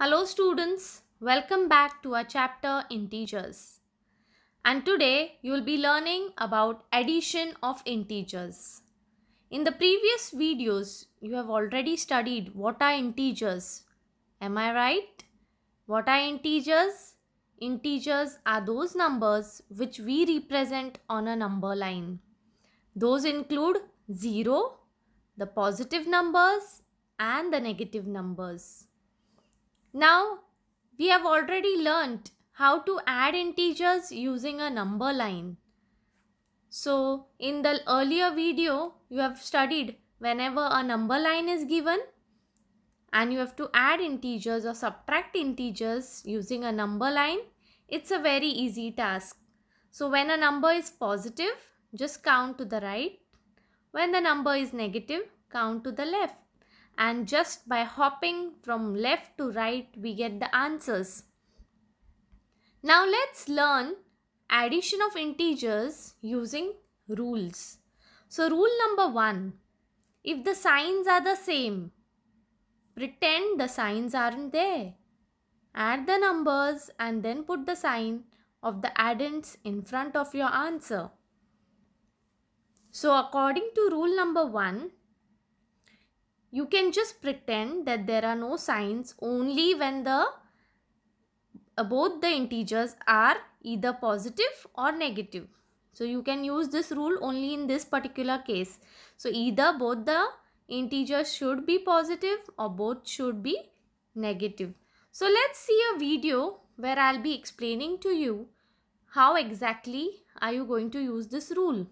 Hello students, welcome back to our chapter integers. And today you will be learning about addition of integers. In the previous videos, you have already studied what are integers. Am I right? What are integers? Integers are those numbers which we represent on a number line. Those include 0, the positive numbers and the negative numbers. Now, we have already learnt how to add integers using a number line. So, in the earlier video, you have studied whenever a number line is given and you have to add integers or subtract integers using a number line, it's a very easy task. So, when a number is positive, just count to the right. When the number is negative, count to the left and just by hopping from left to right we get the answers. Now let's learn addition of integers using rules. So rule number 1. If the signs are the same, pretend the signs aren't there. Add the numbers and then put the sign of the addends in front of your answer. So according to rule number 1, you can just pretend that there are no signs only when the uh, both the integers are either positive or negative. So you can use this rule only in this particular case. So either both the integers should be positive or both should be negative. So let's see a video where I'll be explaining to you how exactly are you going to use this rule.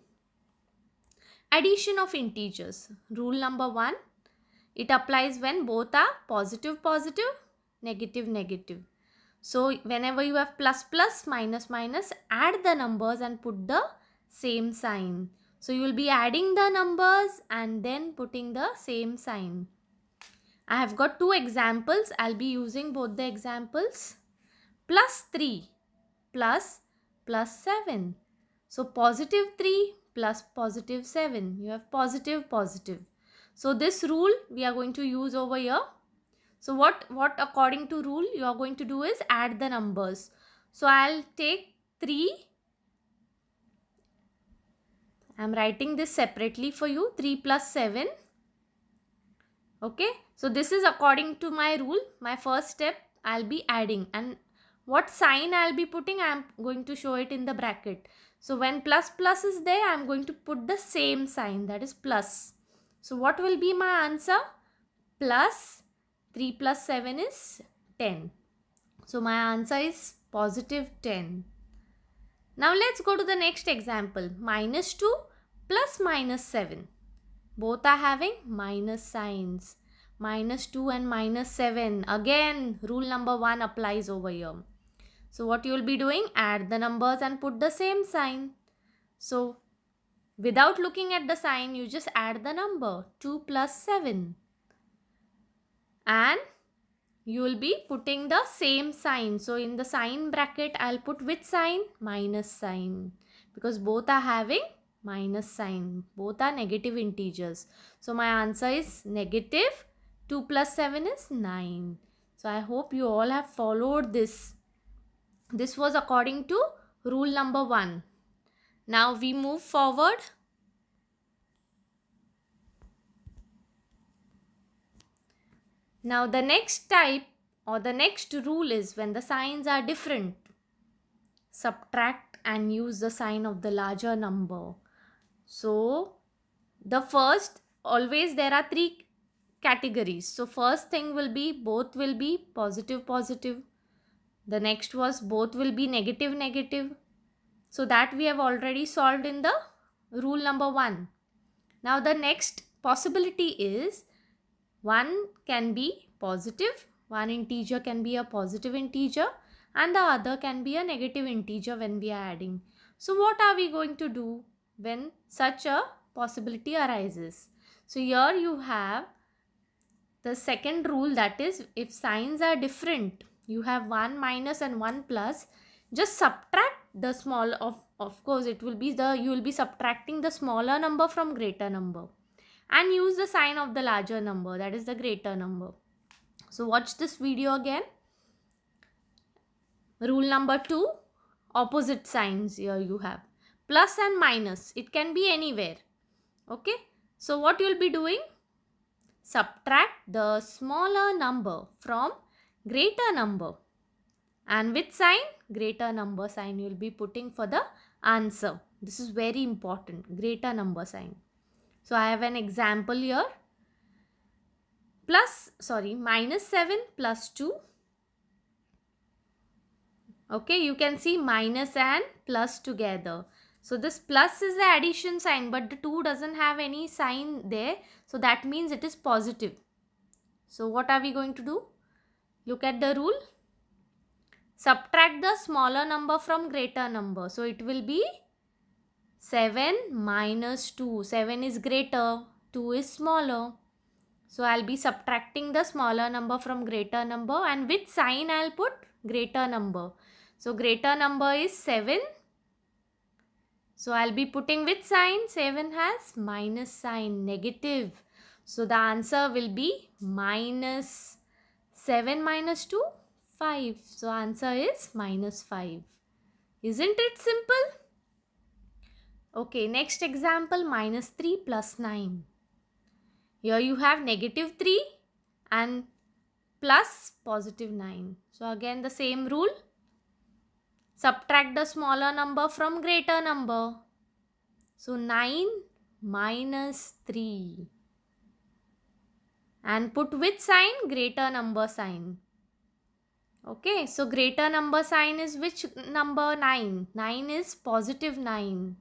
Addition of integers. Rule number 1 it applies when both are positive positive, negative negative. So whenever you have plus plus, minus minus, add the numbers and put the same sign. So you will be adding the numbers and then putting the same sign. I have got two examples. I'll be using both the examples. Plus 3 plus plus 7. So positive 3 plus positive 7. You have positive positive. So this rule we are going to use over here. So what, what according to rule you are going to do is add the numbers. So I'll take 3. I'm writing this separately for you. 3 plus 7. Okay. So this is according to my rule. My first step I'll be adding and what sign I'll be putting I'm going to show it in the bracket. So when plus plus is there I'm going to put the same sign that is plus. So what will be my answer? Plus 3 plus 7 is 10. So my answer is positive 10. Now let's go to the next example. Minus 2 plus minus 7. Both are having minus signs. Minus 2 and minus 7. Again, rule number 1 applies over here. So what you will be doing? Add the numbers and put the same sign. So Without looking at the sign, you just add the number 2 plus 7. And you will be putting the same sign. So in the sign bracket, I'll put which sign? Minus sign. Because both are having minus sign. Both are negative integers. So my answer is negative 2 plus 7 is 9. So I hope you all have followed this. This was according to rule number 1. Now we move forward. Now the next type or the next rule is when the signs are different. Subtract and use the sign of the larger number. So the first always there are three categories. So first thing will be both will be positive positive. The next was both will be negative negative so that we have already solved in the rule number 1. Now the next possibility is 1 can be positive, one integer can be a positive integer and the other can be a negative integer when we are adding. So what are we going to do when such a possibility arises? So here you have the second rule that is if signs are different, you have 1 minus and 1 plus, just subtract the small of of course it will be the you will be subtracting the smaller number from greater number and use the sign of the larger number that is the greater number so watch this video again rule number 2 opposite signs here you have plus and minus it can be anywhere okay so what you'll be doing subtract the smaller number from greater number and which sign greater number sign you will be putting for the answer this is very important greater number sign so i have an example here plus sorry minus 7 plus 2 okay you can see minus and plus together so this plus is the addition sign but the 2 doesn't have any sign there so that means it is positive so what are we going to do look at the rule Subtract the smaller number from greater number. So it will be 7 minus 2. 7 is greater, 2 is smaller. So I'll be subtracting the smaller number from greater number and with sign I'll put greater number. So greater number is 7. So I'll be putting with sign 7 has minus sign negative. So the answer will be minus 7 minus 2 5. So answer is minus 5. Isn't it simple? Okay, next example minus 3 plus 9. Here you have negative 3 and plus positive 9. So again the same rule. Subtract the smaller number from greater number. So 9 minus 3. And put with sign? Greater number sign. Okay, so greater number sign is which number? 9. 9 is positive 9.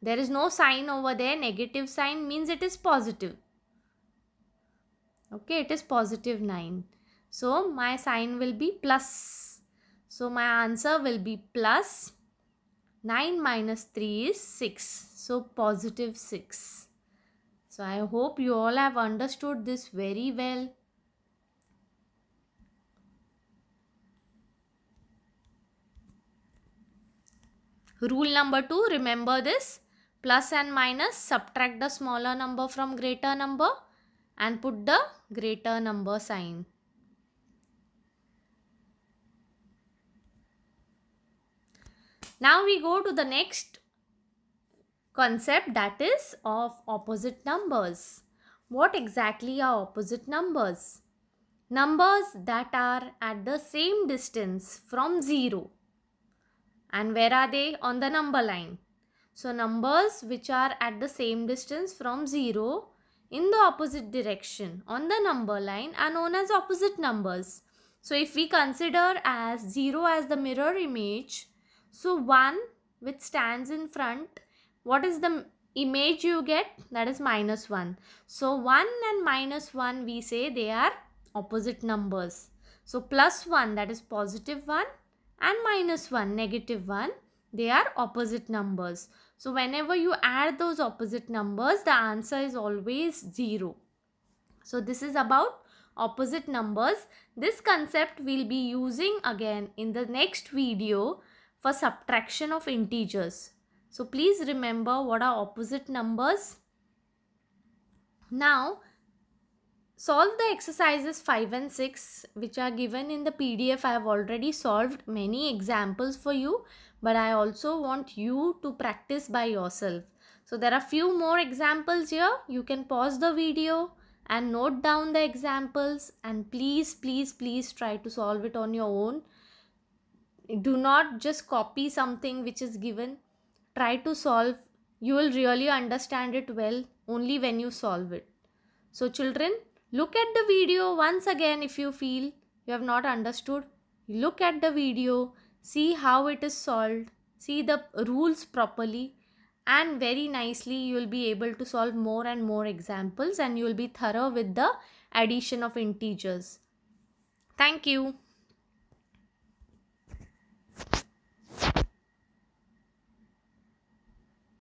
There is no sign over there. Negative sign means it is positive. Okay, it is positive 9. So, my sign will be plus. So, my answer will be 9 minus 3 is 6. So, positive 6. So, I hope you all have understood this very well. Rule number 2, remember this. Plus and minus, subtract the smaller number from greater number and put the greater number sign. Now we go to the next concept that is of opposite numbers. What exactly are opposite numbers? Numbers that are at the same distance from 0 and where are they? On the number line. So numbers which are at the same distance from 0 in the opposite direction on the number line are known as opposite numbers. So if we consider as 0 as the mirror image, so 1 which stands in front, what is the image you get? That is minus 1. So 1 and minus 1 we say they are opposite numbers. So plus 1 that is positive 1 and minus 1, negative 1, they are opposite numbers. So whenever you add those opposite numbers, the answer is always 0. So this is about opposite numbers. This concept we'll be using again in the next video for subtraction of integers. So please remember what are opposite numbers. Now Solve the exercises 5 and 6 which are given in the PDF. I have already solved many examples for you but I also want you to practice by yourself. So there are few more examples here. You can pause the video and note down the examples and please, please, please try to solve it on your own. Do not just copy something which is given. Try to solve. You will really understand it well only when you solve it. So children, Look at the video once again if you feel you have not understood. Look at the video, see how it is solved, see the rules properly and very nicely you will be able to solve more and more examples and you will be thorough with the addition of integers. Thank you.